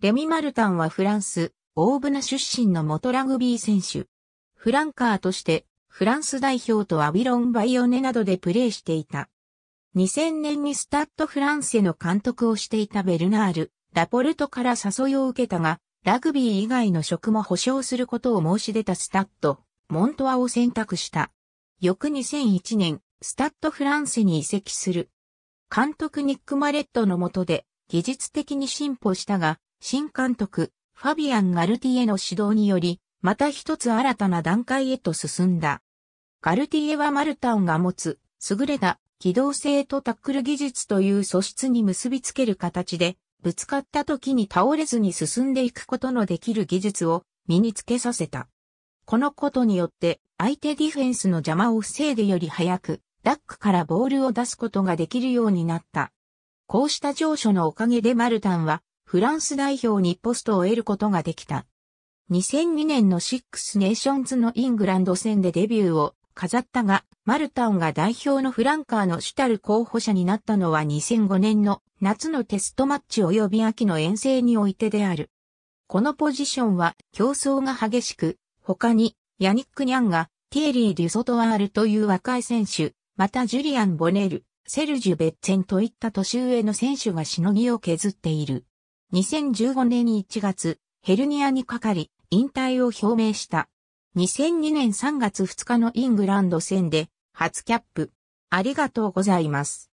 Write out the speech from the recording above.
レミ・マルタンはフランス、大船出身の元ラグビー選手。フランカーとして、フランス代表とアビロン・バイオネなどでプレーしていた。2000年にスタッド・フランセの監督をしていたベルナール、ラポルトから誘いを受けたが、ラグビー以外の職も保証することを申し出たスタッド、モントアを選択した。翌2001年、スタッド・フランセに移籍する。監督ニック・マレットの下で、技術的に進歩したが、新監督、ファビアン・ガルティエの指導により、また一つ新たな段階へと進んだ。ガルティエはマルタンが持つ、優れた機動性とタックル技術という素質に結びつける形で、ぶつかった時に倒れずに進んでいくことのできる技術を身につけさせた。このことによって相手ディフェンスの邪魔を防いでより早くダックからボールを出すことができるようになった。こうした上書のおかげでマルタンはフランス代表にポストを得ることができた。2002年のシックスネーションズのイングランド戦でデビューを飾ったが、マルタンが代表のフランカーの主たる候補者になったのは2005年の夏のテストマッチ及び秋の遠征においてである。このポジションは競争が激しく、他にヤニック・ニャンがティエリー・デュソトワールという若い選手、またジュリアン・ボネル、セルジュ・ベッツェンといった年上の選手がしのぎを削っている。2015年1月、ヘルニアにかかり、引退を表明した。2002年3月2日のイングランド戦で、初キャップ。ありがとうございます。